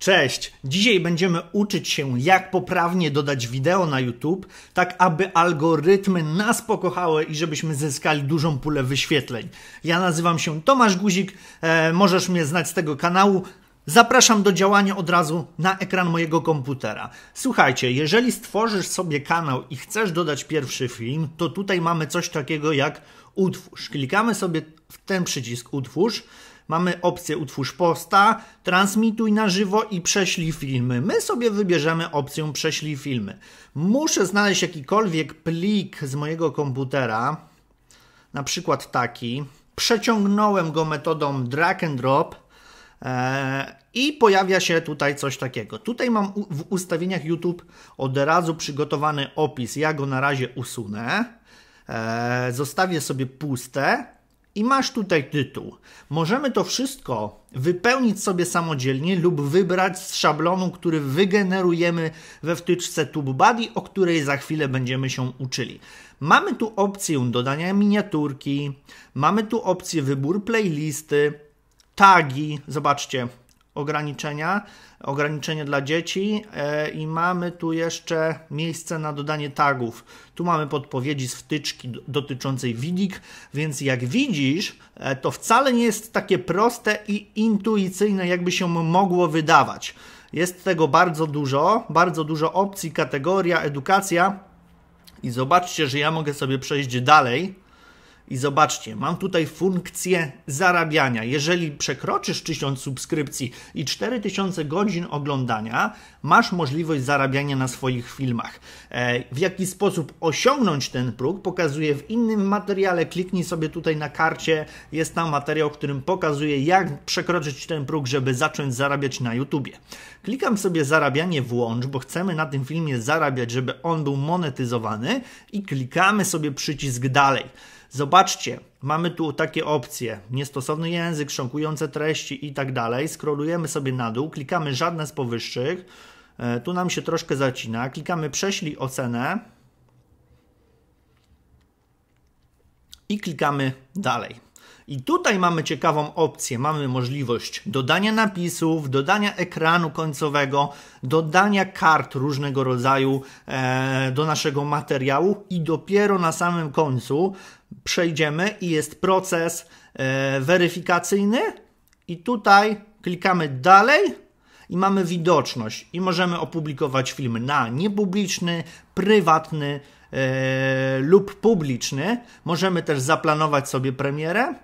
Cześć! Dzisiaj będziemy uczyć się, jak poprawnie dodać wideo na YouTube, tak aby algorytmy nas pokochały i żebyśmy zyskali dużą pulę wyświetleń. Ja nazywam się Tomasz Guzik, e, możesz mnie znać z tego kanału. Zapraszam do działania od razu na ekran mojego komputera. Słuchajcie, jeżeli stworzysz sobie kanał i chcesz dodać pierwszy film, to tutaj mamy coś takiego jak utwórz. Klikamy sobie w ten przycisk utwórz. Mamy opcję utwórz posta, transmituj na żywo i prześlij filmy. My sobie wybierzemy opcję prześlij filmy. Muszę znaleźć jakikolwiek plik z mojego komputera, na przykład taki. Przeciągnąłem go metodą drag and drop. E, I pojawia się tutaj coś takiego. Tutaj mam w ustawieniach YouTube od razu przygotowany opis. Ja go na razie usunę. E, zostawię sobie puste i masz tutaj tytuł. Możemy to wszystko wypełnić sobie samodzielnie lub wybrać z szablonu, który wygenerujemy we wtyczce TubeBuddy, o której za chwilę będziemy się uczyli. Mamy tu opcję dodania miniaturki, mamy tu opcję wybór playlisty, tagi. Zobaczcie, ograniczenia, ograniczenie dla dzieci e, i mamy tu jeszcze miejsce na dodanie tagów. Tu mamy podpowiedzi z wtyczki dotyczącej widik, więc jak widzisz, e, to wcale nie jest takie proste i intuicyjne, jakby się mogło wydawać. Jest tego bardzo dużo, bardzo dużo opcji, kategoria, edukacja. I zobaczcie, że ja mogę sobie przejść dalej i zobaczcie, mam tutaj funkcję zarabiania. Jeżeli przekroczysz 1000 subskrypcji i 4000 godzin oglądania, masz możliwość zarabiania na swoich filmach. E, w jaki sposób osiągnąć ten próg, pokazuję w innym materiale. Kliknij sobie tutaj na karcie, jest tam materiał, w którym pokazuję, jak przekroczyć ten próg, żeby zacząć zarabiać na YouTubie. Klikam sobie zarabianie włącz, bo chcemy na tym filmie zarabiać, żeby on był monetyzowany i klikamy sobie przycisk dalej. Zobaczcie, mamy tu takie opcje: niestosowny język, szokujące treści i tak dalej. Scrollujemy sobie na dół, klikamy żadne z powyższych. E, tu nam się troszkę zacina. Klikamy prześlij ocenę. i klikamy dalej. I tutaj mamy ciekawą opcję. Mamy możliwość dodania napisów, dodania ekranu końcowego, dodania kart różnego rodzaju e, do naszego materiału i dopiero na samym końcu przejdziemy i jest proces e, weryfikacyjny i tutaj klikamy dalej i mamy widoczność i możemy opublikować film na niepubliczny, prywatny, E, lub publiczny. Możemy też zaplanować sobie premierę,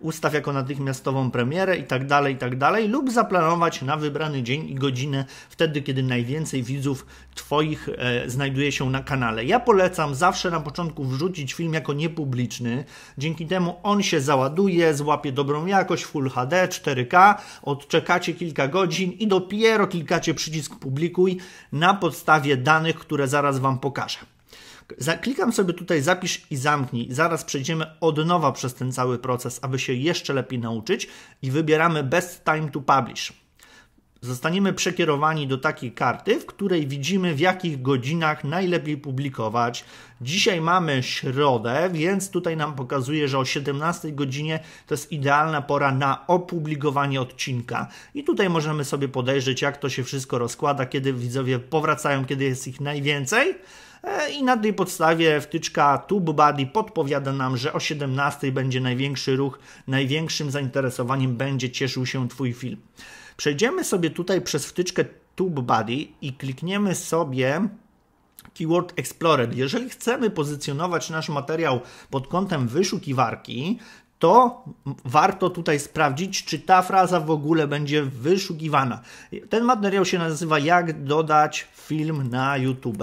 ustaw jako natychmiastową premierę i tak dalej, i tak dalej, lub zaplanować na wybrany dzień i godzinę, wtedy, kiedy najwięcej widzów Twoich e, znajduje się na kanale. Ja polecam zawsze na początku wrzucić film jako niepubliczny, dzięki temu on się załaduje, złapie dobrą jakość, Full HD, 4K, odczekacie kilka godzin i dopiero klikacie przycisk publikuj na podstawie danych, które zaraz Wam pokażę. Klikam sobie tutaj zapisz i zamknij. Zaraz przejdziemy od nowa przez ten cały proces, aby się jeszcze lepiej nauczyć i wybieramy best time to publish. Zostaniemy przekierowani do takiej karty, w której widzimy w jakich godzinach najlepiej publikować. Dzisiaj mamy środę, więc tutaj nam pokazuje, że o 17 godzinie to jest idealna pora na opublikowanie odcinka. I tutaj możemy sobie podejrzeć, jak to się wszystko rozkłada, kiedy widzowie powracają, kiedy jest ich najwięcej. E, I na tej podstawie wtyczka TubeBuddy podpowiada nam, że o 17 będzie największy ruch, największym zainteresowaniem będzie cieszył się Twój film. Przejdziemy sobie tutaj przez wtyczkę TubeBuddy i klikniemy sobie Keyword Explorer. Jeżeli chcemy pozycjonować nasz materiał pod kątem wyszukiwarki, to warto tutaj sprawdzić, czy ta fraza w ogóle będzie wyszukiwana. Ten materiał się nazywa Jak dodać film na YouTube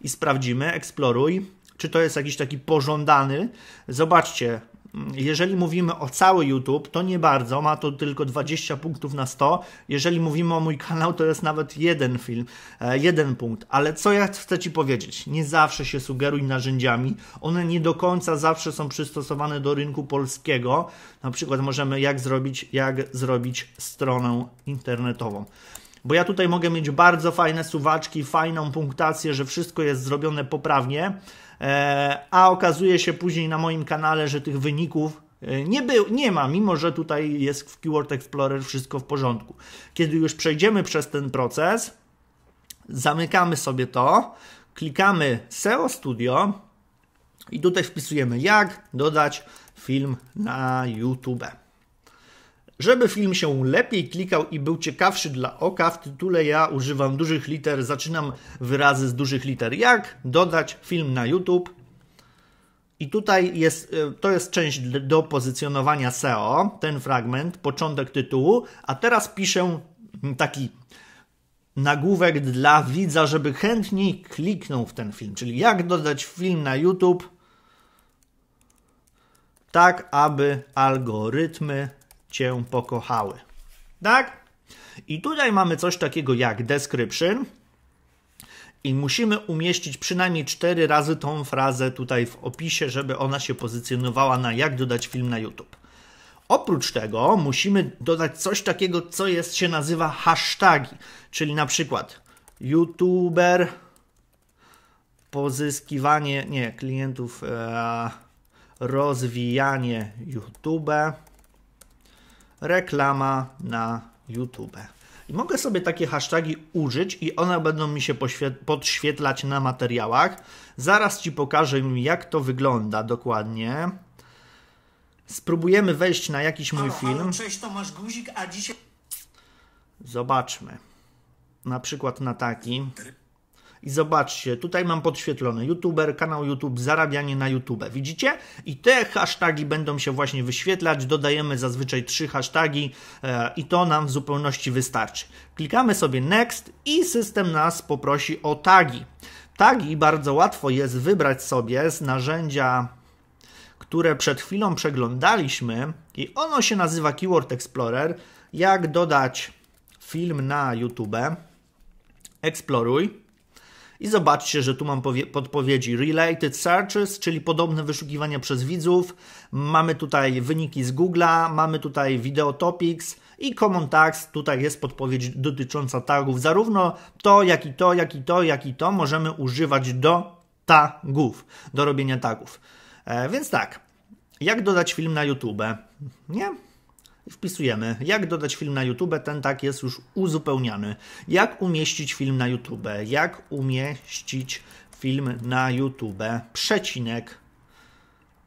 i sprawdzimy, eksploruj, czy to jest jakiś taki pożądany. Zobaczcie, jeżeli mówimy o cały YouTube, to nie bardzo, ma to tylko 20 punktów na 100. Jeżeli mówimy o mój kanał, to jest nawet jeden film, e, jeden punkt. Ale co ja chcę Ci powiedzieć? Nie zawsze się sugeruj narzędziami. One nie do końca zawsze są przystosowane do rynku polskiego. Na przykład możemy jak zrobić, jak zrobić stronę internetową bo ja tutaj mogę mieć bardzo fajne suwaczki, fajną punktację, że wszystko jest zrobione poprawnie, E, a okazuje się później na moim kanale, że tych wyników e, nie, był, nie ma, mimo że tutaj jest w Keyword Explorer wszystko w porządku. Kiedy już przejdziemy przez ten proces, zamykamy sobie to, klikamy SEO Studio i tutaj wpisujemy jak dodać film na YouTube. Żeby film się lepiej klikał i był ciekawszy dla oka, w tytule ja używam dużych liter, zaczynam wyrazy z dużych liter. Jak dodać film na YouTube? I tutaj jest, e, to jest część do pozycjonowania SEO, ten fragment, początek tytułu, a teraz piszę taki nagłówek dla widza, żeby chętniej kliknął w ten film, czyli jak dodać film na YouTube tak, aby algorytmy cię pokochały. Tak? I tutaj mamy coś takiego jak description i musimy umieścić przynajmniej cztery razy tą frazę tutaj w opisie, żeby ona się pozycjonowała na jak dodać film na YouTube. Oprócz tego musimy dodać coś takiego, co jest, się nazywa hasztagi, czyli na przykład youtuber pozyskiwanie, nie, klientów, e, rozwijanie YouTube, reklama na YouTube. I mogę sobie takie hasztagi użyć i one będą mi się podświetlać na materiałach. Zaraz Ci pokażę, jak to wygląda dokładnie. Spróbujemy wejść na jakiś mój film. Halo, cześć, Tomasz Guzik, a dzisiaj... Zobaczmy. Na przykład na taki i zobaczcie, tutaj mam podświetlony YouTuber, kanał YouTube, zarabianie na YouTube. Widzicie? I te hasztagi będą się właśnie wyświetlać. Dodajemy zazwyczaj trzy hasztagi e, i to nam w zupełności wystarczy. Klikamy sobie Next i system nas poprosi o tagi. Tagi bardzo łatwo jest wybrać sobie z narzędzia które przed chwilą przeglądaliśmy i ono się nazywa Keyword Explorer. Jak dodać film na YouTube? Eksploruj. I zobaczcie, że tu mam podpowiedzi related searches, czyli podobne wyszukiwania przez widzów. Mamy tutaj wyniki z Google'a, mamy tutaj video topics i common tags. Tutaj jest podpowiedź dotycząca tagów. Zarówno to, jak i to, jak i to, jak i to możemy używać do tagów, do robienia tagów. E, więc tak, jak dodać film na YouTube? Nie? wpisujemy, jak dodać film na YouTube, ten tak jest już uzupełniany. Jak umieścić film na YouTube, jak umieścić film na YouTube, przecinek.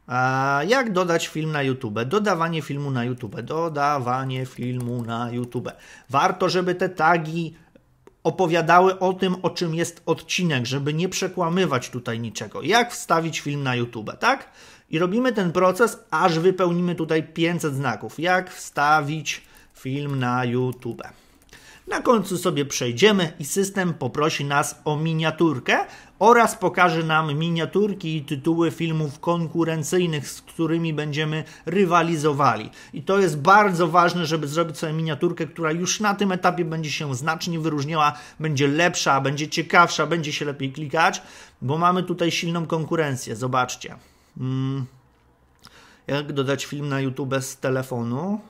A jak dodać film na YouTube? Dodawanie filmu na YouTube. Dodawanie filmu na YouTube. Warto, żeby te tagi opowiadały o tym, o czym jest odcinek, żeby nie przekłamywać tutaj niczego. Jak wstawić film na YouTube, tak? I robimy ten proces, aż wypełnimy tutaj 500 znaków. Jak wstawić film na YouTube. Na końcu sobie przejdziemy i system poprosi nas o miniaturkę oraz pokaże nam miniaturki i tytuły filmów konkurencyjnych, z którymi będziemy rywalizowali. I to jest bardzo ważne, żeby zrobić sobie miniaturkę, która już na tym etapie będzie się znacznie wyróżniała, będzie lepsza, będzie ciekawsza, będzie się lepiej klikać, bo mamy tutaj silną konkurencję. Zobaczcie. Mm. Jak dodać film na YouTube z telefonu?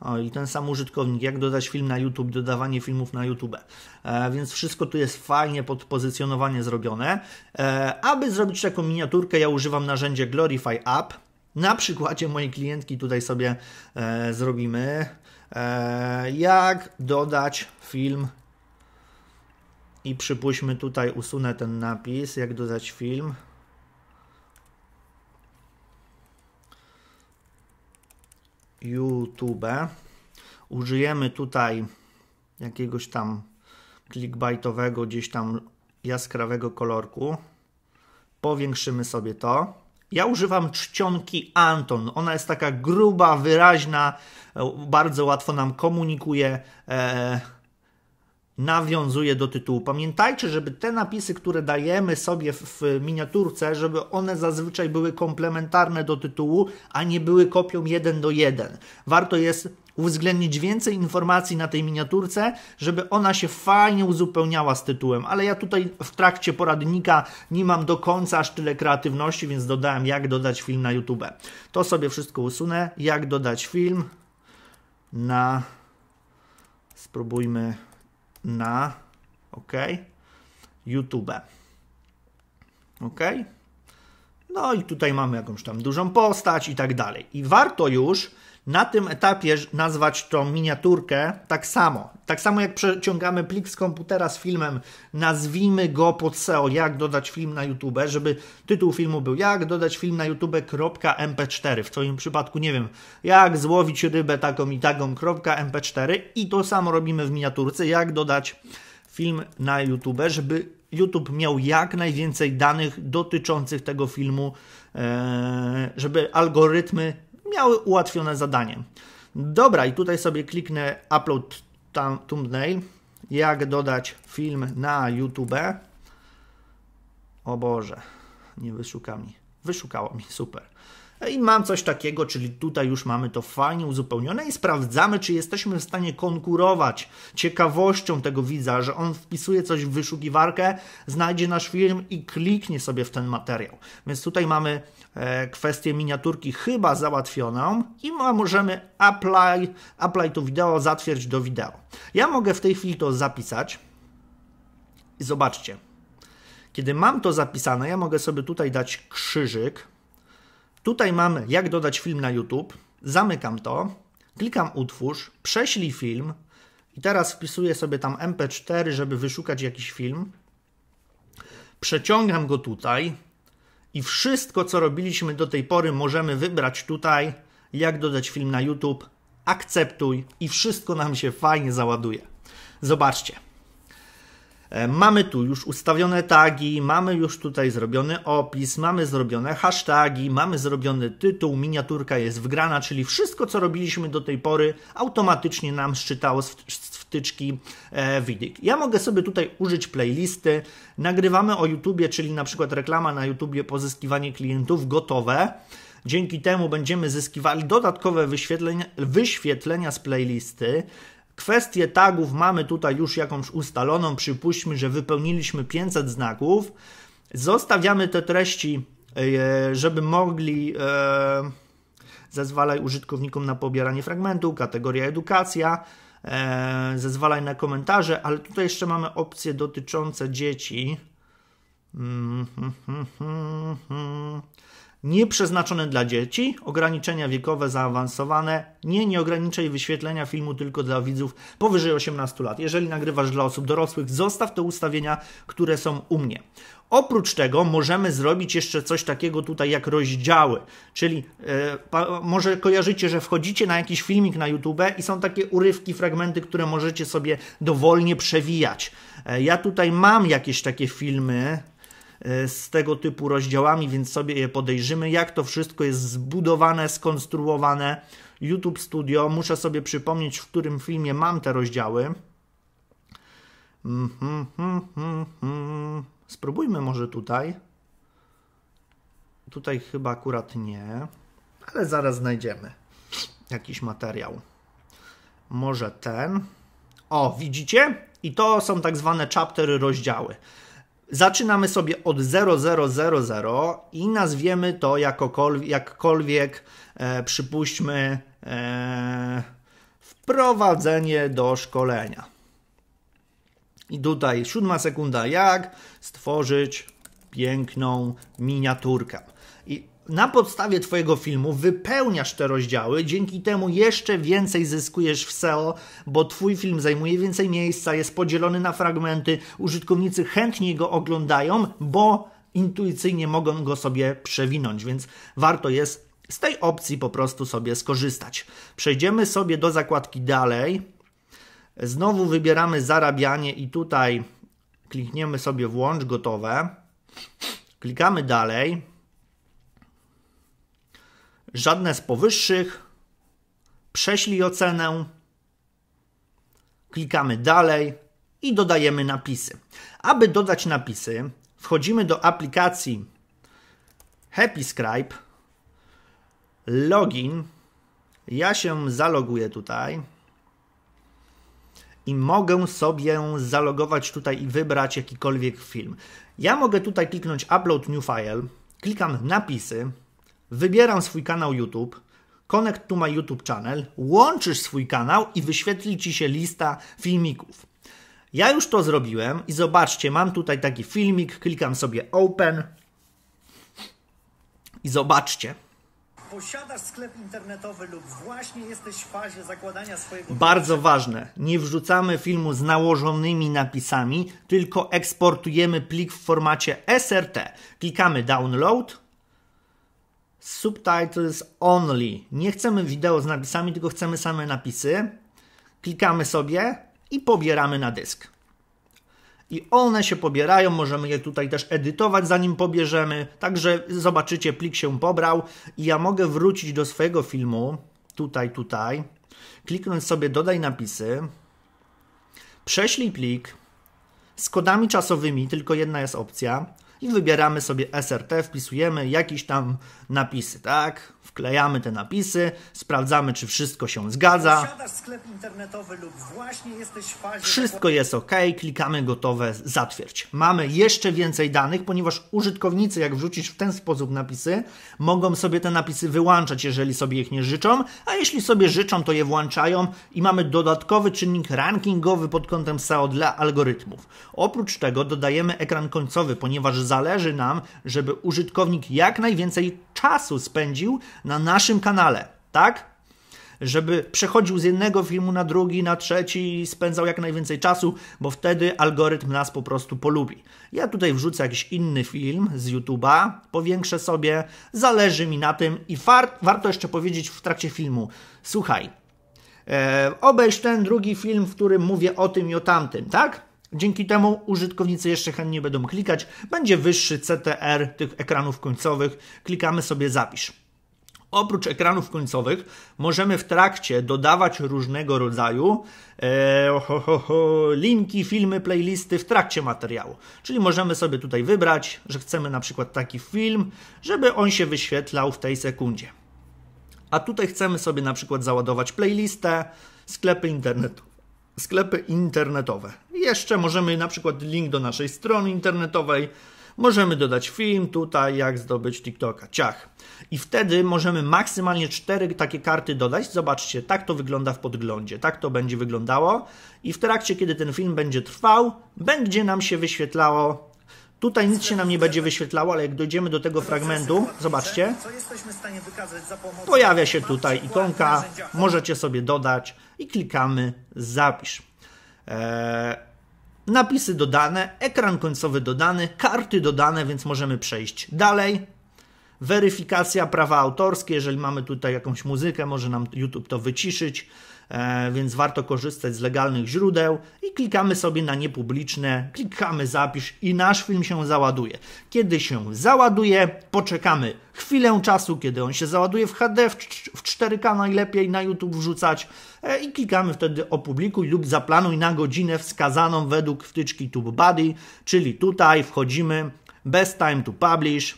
O, i ten sam użytkownik, jak dodać film na YouTube, dodawanie filmów na YouTube. E, więc wszystko tu jest fajnie podpozycjonowanie zrobione. E, aby zrobić taką miniaturkę, ja używam narzędzia Glorify App. Na przykładzie mojej klientki tutaj sobie e, zrobimy. E, jak dodać film i przypuśćmy tutaj usunę ten napis, jak dodać film YouTube. Użyjemy tutaj jakiegoś tam clickbaitowego, gdzieś tam jaskrawego kolorku. Powiększymy sobie to. Ja używam czcionki Anton. Ona jest taka gruba, wyraźna, e, bardzo łatwo nam komunikuje. Eee, nawiązuje do tytułu. Pamiętajcie, żeby te napisy, które dajemy sobie w miniaturce, żeby one zazwyczaj były komplementarne do tytułu, a nie były kopią jeden do jeden. Warto jest uwzględnić więcej informacji na tej miniaturce, żeby ona się fajnie uzupełniała z tytułem, ale ja tutaj w trakcie poradnika nie mam do końca aż tyle kreatywności, więc dodałem jak dodać film na YouTube. To sobie wszystko usunę, jak dodać film na spróbujmy na ok, YouTube. Ok? No i tutaj mamy jakąś tam dużą postać i tak dalej. I warto już na tym etapie nazwać tą miniaturkę tak samo. Tak samo jak przeciągamy plik z komputera z filmem, nazwijmy go pod SEO, jak dodać film na YouTube, żeby tytuł filmu był jak dodać film na YouTube.mp4. W twoim przypadku, nie wiem, jak złowić rybę taką i taką.mp4 i to samo robimy w miniaturce, jak dodać film na YouTube, żeby YouTube miał jak najwięcej danych dotyczących tego filmu, e, żeby algorytmy miały ułatwione zadanie. Dobra, i tutaj sobie kliknę Upload Thumbnail. Jak dodać film na YouTube? O Boże, nie wyszuka mi. Wyszukało mi, super. I mam coś takiego, czyli tutaj już mamy to fajnie uzupełnione i sprawdzamy, czy jesteśmy w stanie konkurować ciekawością tego widza, że on wpisuje coś w wyszukiwarkę, znajdzie nasz film i kliknie sobie w ten materiał. Więc tutaj mamy e, kwestię miniaturki chyba załatwioną i możemy apply, apply to wideo, zatwierdź do wideo. Ja mogę w tej chwili to zapisać i zobaczcie. Kiedy mam to zapisane, ja mogę sobie tutaj dać krzyżyk, Tutaj mamy jak dodać film na YouTube. Zamykam to, klikam utwórz, prześlij film i teraz wpisuję sobie tam MP4, żeby wyszukać jakiś film. Przeciągam go tutaj i wszystko, co robiliśmy do tej pory, możemy wybrać tutaj, jak dodać film na YouTube, akceptuj i wszystko nam się fajnie załaduje. Zobaczcie. E, mamy tu już ustawione tagi, mamy już tutaj zrobiony opis, mamy zrobione hasztagi, mamy zrobiony tytuł, miniaturka jest wgrana, czyli wszystko co robiliśmy do tej pory automatycznie nam szczytało z wtyczki e, Widik. Ja mogę sobie tutaj użyć playlisty, nagrywamy o YouTubie, czyli na przykład reklama na YouTubie, pozyskiwanie klientów gotowe. Dzięki temu będziemy zyskiwali dodatkowe wyświetlenia, wyświetlenia z playlisty. Kwestię tagów mamy tutaj już jakąś ustaloną. Przypuśćmy, że wypełniliśmy 500 znaków. Zostawiamy te treści, e, żeby mogli. E, zezwalaj użytkownikom na pobieranie fragmentu, kategoria edukacja, e, zezwalaj na komentarze, ale tutaj jeszcze mamy opcje dotyczące dzieci. Mm, hm, hm, hm, nieprzeznaczone dla dzieci, ograniczenia wiekowe zaawansowane, nie, nie ograniczaj wyświetlenia filmu tylko dla widzów powyżej 18 lat. Jeżeli nagrywasz dla osób dorosłych, zostaw te ustawienia, które są u mnie. Oprócz tego możemy zrobić jeszcze coś takiego tutaj jak rozdziały, czyli yy, pa, może kojarzycie, że wchodzicie na jakiś filmik na YouTube i są takie urywki, fragmenty, które możecie sobie dowolnie przewijać. E, ja tutaj mam jakieś takie filmy, E, z tego typu rozdziałami, więc sobie je podejrzymy, jak to wszystko jest zbudowane, skonstruowane. YouTube Studio, muszę sobie przypomnieć, w którym filmie mam te rozdziały. Mhm, mhm, mhm. Spróbujmy może tutaj. Tutaj chyba akurat nie, ale zaraz znajdziemy jakiś materiał. Może ten. O, widzicie? I to są tak zwane chaptery, rozdziały. Zaczynamy sobie od 0000 i nazwiemy to jakokolwiek, jakkolwiek e, przypuśćmy e, wprowadzenie do szkolenia. I tutaj siódma sekunda, jak stworzyć piękną miniaturkę na podstawie Twojego filmu wypełniasz te rozdziały, dzięki temu jeszcze więcej zyskujesz w SEO, bo Twój film zajmuje więcej miejsca, jest podzielony na fragmenty, użytkownicy chętniej go oglądają, bo intuicyjnie mogą go sobie przewinąć, więc warto jest z tej opcji po prostu sobie skorzystać. Przejdziemy sobie do zakładki dalej. Znowu wybieramy zarabianie i tutaj klikniemy sobie włącz gotowe. Klikamy dalej żadne z powyższych. Prześlij ocenę. Klikamy dalej i dodajemy napisy. Aby dodać napisy, wchodzimy do aplikacji HappyScribe, login. Ja się zaloguję tutaj i mogę sobie zalogować tutaj i wybrać jakikolwiek film. Ja mogę tutaj kliknąć Upload New File, klikam napisy, wybieram swój kanał YouTube, connect to my YouTube channel, łączysz swój kanał i wyświetli ci się lista filmików. Ja już to zrobiłem i zobaczcie, mam tutaj taki filmik, klikam sobie open i zobaczcie. Posiadasz sklep internetowy lub właśnie jesteś w fazie zakładania swojego. Bardzo ważne, nie wrzucamy filmu z nałożonymi napisami, tylko eksportujemy plik w formacie SRT. Klikamy download subtitles only. Nie chcemy wideo z napisami, tylko chcemy same napisy. Klikamy sobie i pobieramy na dysk. I one się pobierają, możemy je tutaj też edytować zanim pobierzemy. Także zobaczycie, plik się pobrał i ja mogę wrócić do swojego filmu. Tutaj, tutaj. Kliknąć sobie dodaj napisy. Prześlij plik z kodami czasowymi, tylko jedna jest opcja i wybieramy sobie SRT, wpisujemy jakieś tam napisy, tak? Wklejamy te napisy, sprawdzamy, czy wszystko się zgadza. Wszystko jest ok, klikamy gotowe, zatwierdź. Mamy jeszcze więcej danych, ponieważ użytkownicy, jak wrzucisz w ten sposób napisy, mogą sobie te napisy wyłączać, jeżeli sobie ich nie życzą, a jeśli sobie życzą, to je włączają i mamy dodatkowy czynnik rankingowy pod kątem SEO dla algorytmów. Oprócz tego dodajemy ekran końcowy, ponieważ zależy nam, żeby użytkownik jak najwięcej czasu spędził na naszym kanale, tak? Żeby przechodził z jednego filmu na drugi, na trzeci i spędzał jak najwięcej czasu, bo wtedy algorytm nas po prostu polubi. Ja tutaj wrzucę jakiś inny film z YouTube'a, powiększę sobie, zależy mi na tym i far- warto jeszcze powiedzieć w trakcie filmu: Słuchaj, e, obejrz ten drugi film, w którym mówię o tym i o tamtym, tak? Dzięki temu użytkownicy jeszcze chętnie będą klikać, będzie wyższy CTR tych ekranów końcowych. Klikamy sobie zapisz. Oprócz ekranów końcowych możemy w trakcie dodawać różnego rodzaju e, ho, ho, ho, linki, filmy, playlisty w trakcie materiału. Czyli możemy sobie tutaj wybrać, że chcemy na przykład taki film, żeby on się wyświetlał w tej sekundzie. A tutaj chcemy sobie na przykład załadować playlistę, sklepy internetu sklepy internetowe. Jeszcze możemy na przykład link do naszej strony internetowej, Możemy dodać film tutaj, jak zdobyć TikToka, ciach. I wtedy możemy maksymalnie cztery takie karty dodać. Zobaczcie, tak to wygląda w podglądzie, tak to będzie wyglądało. I w trakcie, kiedy ten film będzie trwał, będzie nam się wyświetlało. Tutaj nic się nam nie będzie wyświetlało, ale jak dojdziemy do tego fragmentu, zobaczcie, pojawia się tutaj ikonka, możecie sobie dodać i klikamy zapisz. Eee, napisy dodane, ekran końcowy dodany, karty dodane, więc możemy przejść dalej weryfikacja prawa autorskie, jeżeli mamy tutaj jakąś muzykę, może nam YouTube to wyciszyć, e, więc warto korzystać z legalnych źródeł i klikamy sobie na niepubliczne, klikamy zapisz i nasz film się załaduje. Kiedy się załaduje, poczekamy chwilę czasu, kiedy on się załaduje w HD, w 4K najlepiej na YouTube wrzucać e, i klikamy wtedy opublikuj lub zaplanuj na godzinę wskazaną według wtyczki TubeBuddy, czyli tutaj wchodzimy best time to publish,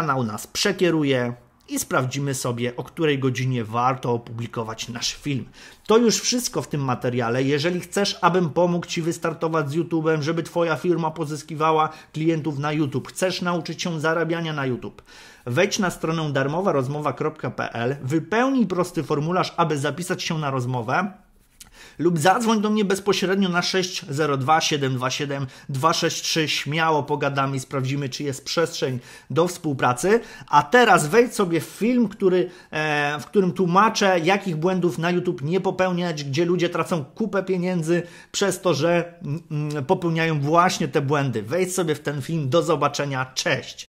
kanał nas przekieruje i sprawdzimy sobie, o której godzinie warto opublikować nasz film. To już wszystko w tym materiale. Jeżeli chcesz, abym pomógł Ci wystartować z YouTube'em, żeby Twoja firma pozyskiwała klientów na YouTube, chcesz nauczyć się zarabiania na YouTube, wejdź na stronę darmowarozmowa.pl, wypełnij prosty formularz, aby zapisać się na rozmowę lub zadzwoń do mnie bezpośrednio na 602 727 263. Śmiało pogadamy i sprawdzimy, czy jest przestrzeń do współpracy. A teraz wejdź sobie w film, który, e, w którym tłumaczę, jakich błędów na YouTube nie popełniać, gdzie ludzie tracą kupę pieniędzy przez to, że mm, mm, popełniają właśnie te błędy. Wejdź sobie w ten film. Do zobaczenia. Cześć!